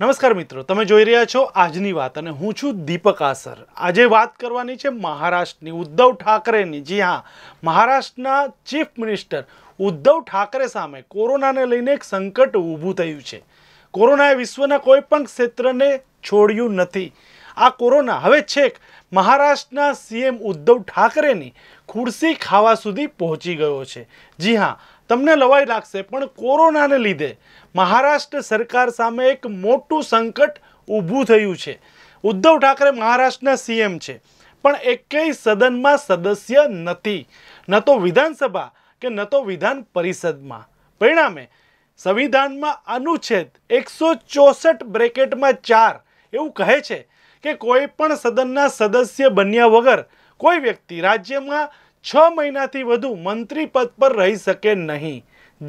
નમસ્કાર મિત્રો તમે જોઈ રહ્યા છો આજની વાત અને હું છું દીપક આસર આજે વાત કરવાની છે મહારાષ્ટ્રની ઉદ્ધવ ઠાકરેની જી હા મહારાષ્ટ્રના ચીફ મિનિસ્ટર ઉદ્ધવ ઠાકરે સામે કોરોનાને લઈને એક સંકટ ઊભું થયું છે કોરોનાએ વિશ્વના કોઈ પણ ક્ષેત્રને છોડ્યું નથી આ કોરોના હવે છેક મહારાષ્ટ્રના સીએમ ઉદ્ધવ ઠાકરેની ખુરશી ખાવા સુધી પહોંચી ગયો છે જી હા તમને લવાઈ લાગશે પણ કોરોનાને લીધે મહારાષ્ટ્ર સરકાર સામે એક મોટું સંકટ ઊભું થયું છે ઉદ્ધવ ઠાકરે મહારાષ્ટ્રના સીએમ છે પણ એકેય સદનમાં સદસ્ય નથી ન તો વિધાનસભા કે ન તો વિધાન પરિષદમાં પરિણામે સંવિધાનમાં અનુચ્છેદ એકસો ચોસઠ બ્રેકેટમાં ચાર એવું કહે છે કે કોઈ પણ સદનના સદસ્ય બન્યા વગર કોઈ વ્યક્તિ રાજ્યમાં છ મહિનાથી વધુ મંત્રી પદ પર રહી શકે નહીં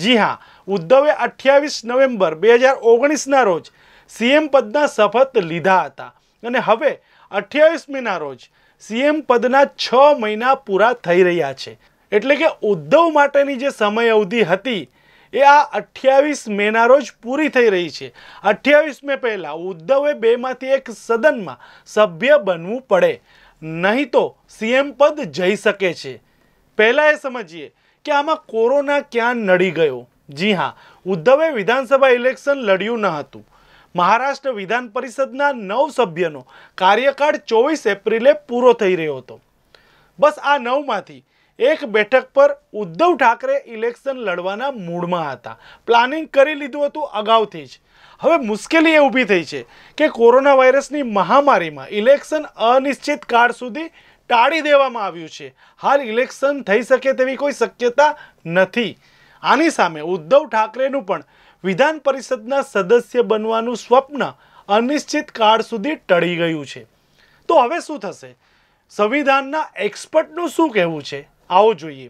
જી હા ઉદ્ધવે અઠ્યાવીસ નવેમ્બર બે હજાર ઓગણીસના રોજ સીએમ પદના શપથ લીધા હતા અને હવે અઠ્યાવીસ મેના રોજ સીએમ પદના છ મહિના પૂરા થઈ રહ્યા છે એટલે કે ઉદ્ધવ માટેની જે સમય અવધિ હતી એ આ અઠ્યાવીસ મેના રોજ પૂરી થઈ રહી છે અઠ્યાવીસ મે પહેલાં ઉદ્ધવે બેમાંથી એક સદનમાં સભ્ય બનવું પડે નહીં તો સીએમ પદ જઈ શકે છે પહેલાં એ સમજીએ કે આમાં કોરોના ક્યાં નડી ગયો જી હા ઉદ્ધવે વિધાનસભા ઇલેક્શન લડ્યું ન હતું મહારાષ્ટ્ર વિધાન પરિષદના નવ સભ્યનો કાર્યકાળ ચોવીસ એપ્રિલે પૂરો થઈ રહ્યો હતો બસ આ નવમાંથી એક બેઠક પર ઉદ્ધવ ઠાકરે ઇલેક્શન લડવાના મૂડમાં હતા પ્લાનિંગ કરી લીધું હતું અગાઉથી જ હવે મુશ્કેલી એ ઊભી થઈ છે કે કોરોના વાયરસની મહામારીમાં ઇલેક્શન અનિશ્ચિત કાળ સુધી ટાળી દેવામાં આવ્યું છે હાલ ઇલેક્શન થઈ શકે તેવી કોઈ શક્યતા નથી આની સામે ઉદ્ધવ ઠાકરેનું પણ વિધાન પરિષદના સદસ્ય બનવાનું સ્વપ્ન અનિશ્ચિત કાળ સુધી ટળી ગયું છે તો હવે શું થશે સંવિધાનના એક્સપર્ટનું શું કહેવું છે આવો જોઈએ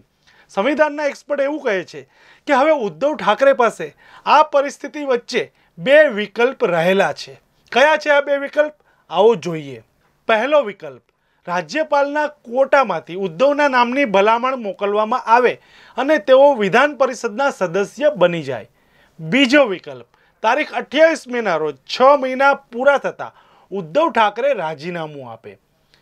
સંવિધાનના એક્સપર્ટ એવું કહે છે કે હવે ઉદ્ધવ ઠાકરે પાસે આ પરિસ્થિતિ વચ્ચે બે વિકલ્પ રહેલા છે કયા છે આ બે વિકલ્પ આવો જોઈએ પહેલો વિકલ્પ રાજ્યપાલના કોટામાંથી ઉદ્ધવના નામની ભલામણ મોકલવામાં આવે અને તેઓ વિધાન પરિષદના સદસ્ય બની જાય બીજો વિકલ્પ તારીખ અઠ્યાવીસ મેના રોજ છ મહિના પૂરા થતાં ઉદ્ધવ ઠાકરે રાજીનામું આપે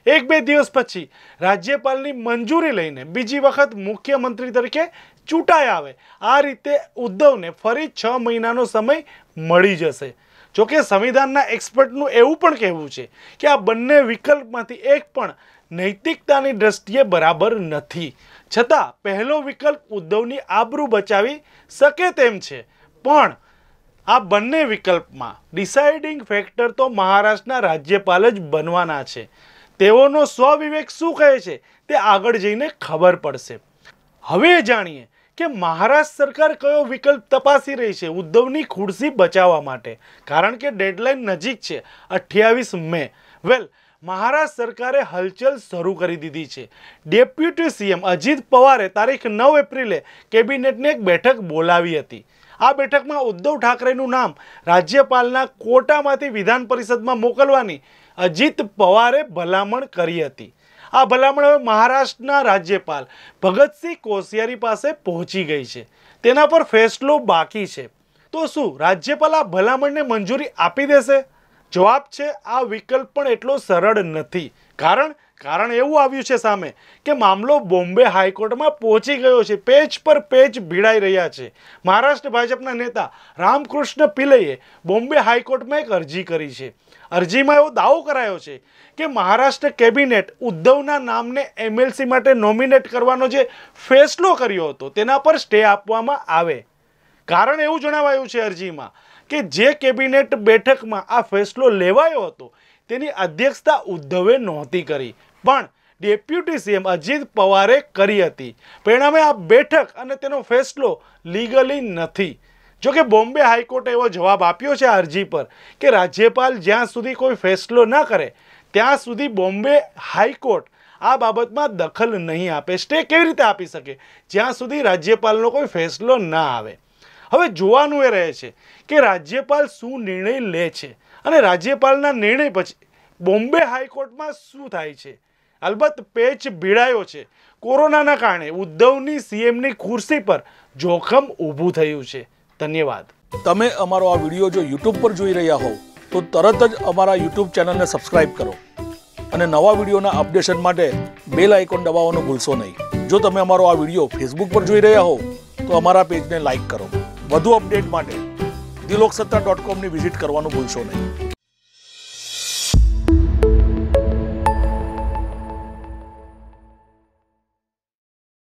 એક બે દિવસ પછી રાજ્યપાલની મંજૂરી લઈને બીજી વખત મુખ્યમંત્રી તરીકે ચૂંટાઈ આવે આ રીતે ઉદ્ધવને ફરી છ મહિનાનો સમય મળી જશે જોકે સંવિધાનના એક્સપર્ટનું એવું પણ કહેવું છે કે આ બંને વિકલ્પમાંથી એક પણ નૈતિકતાની દ્રષ્ટિએ બરાબર નથી છતાં પહેલો વિકલ્પ ઉદ્ધવની આબરૂ બચાવી શકે તેમ છે પણ આ બંને વિકલ્પમાં ડિસાઇડિંગ ફેક્ટર તો મહારાષ્ટ્રના રાજ્યપાલ જ બનવાના છે તેઓનો સ્વવિવેક શું કહે છે તે આગળ જઈને ખબર પડશે હવે જાણીએ કે મહારાષ્ટ્ર સરકાર કયો વિકલ્પ તપાસી રહી છે ઉદ્ધવની ખુરશી બચાવવા માટે કારણ કે ડેડલાઇન નજીક છે અઠ્યાવીસ મે વેલ મહારાષ્ટ્ર સરકારે હલચલ શરૂ કરી દીધી છે ડેપ્યુટી સીએમ અજીત પવારે તારીખ નવ એપ્રિલે કેબિનેટને એક બેઠક બોલાવી હતી આ બેઠકમાં ઉદ્ધવ ઠાકરેનું નામ રાજ્યપાલના કોટામાંથી વિધાન પરિષદમાં મોકલવાની અજીત પવારે ભલામણ કરી હતી આ ભલામણ હવે મહારાષ્ટ્રના રાજ્યપાલ ભગતસિંહ કોશિયારી પાસે પહોંચી ગઈ છે તેના પર ફેસલો બાકી છે તો શું રાજ્યપાલ આ ભલામણને મંજૂરી આપી દેશે જવાબ છે આ વિકલ્પ પણ એટલો સરળ નથી કારણ કારણ એવું આવ્યું છે સામે કે મામલો બોમ્બે હાઈકોર્ટમાં પહોંચી ગયો છે પેજ પર પેજ ભીડાઈ રહ્યા છે મહારાષ્ટ્ર ભાજપના નેતા રામકૃષ્ણ પિલઈએ બોમ્બે હાઈકોર્ટમાં એક અરજી કરી છે અરજીમાં એવો દાવો કરાયો છે કે મહારાષ્ટ્ર કેબિનેટ ઉદ્ધવના નામને એમએલસી માટે નોમિનેટ કરવાનો જે ફેસલો કર્યો હતો તેના પર સ્ટે આપવામાં આવે કારણ એવું જણાવાયું છે અરજીમાં કે જે કેબિનેટ બેઠકમાં આ ફેસલો લેવાયો હતો તેની અધ્યક્ષતા ઉદ્ધવે નહોતી કરી પણ ડેપ્યુટી સીએમ અજીત પવારે કરી હતી પરિણામે આ બેઠક અને તેનો ફેસલો લીગલી નથી જોકે બોમ્બે હાઈકોર્ટે એવો જવાબ આપ્યો છે અરજી પર કે રાજ્યપાલ જ્યાં સુધી કોઈ ફેસલો ન કરે ત્યાં સુધી બોમ્બે હાઈકોર્ટ આ બાબતમાં દખલ નહીં આપે સ્ટે કેવી રીતે આપી શકે જ્યાં સુધી રાજ્યપાલનો કોઈ ફેસલો ના આવે હવે જોવાનું એ રહે છે કે રાજ્યપાલ શું નિર્ણય લે છે અને રાજ્યપાલના નિર્ણય પછી બોમ્બે હાઈકોર્ટમાં શું થાય છે અલબત્ત પેચ ભીડાયો છે કોરોનાના કારણે ઉદ્ધવની સીએમની ખુરશી પર જોખમ ઊભું થયું છે ધન્યવાદ તમે અમારો આ વિડીયો જો યુટ્યુબ પર જોઈ રહ્યા હોવ તો તરત જ અમારા યુટ્યુબ ચેનલને સબસ્ક્રાઇબ કરો અને નવા વિડીયોના અપડેશન માટે બેલ આઇકોન દબાવવાનું ભૂલશો નહીં જો તમે અમારો આ વિડીયો ફેસબુક પર જોઈ રહ્યા હો તો અમારા પેજને લાઇક કરો વધુ અપડેટ માટે દિલોકસત્તા ડોટ કોમની વિઝિટ કરવાનું ભૂલશો નહીં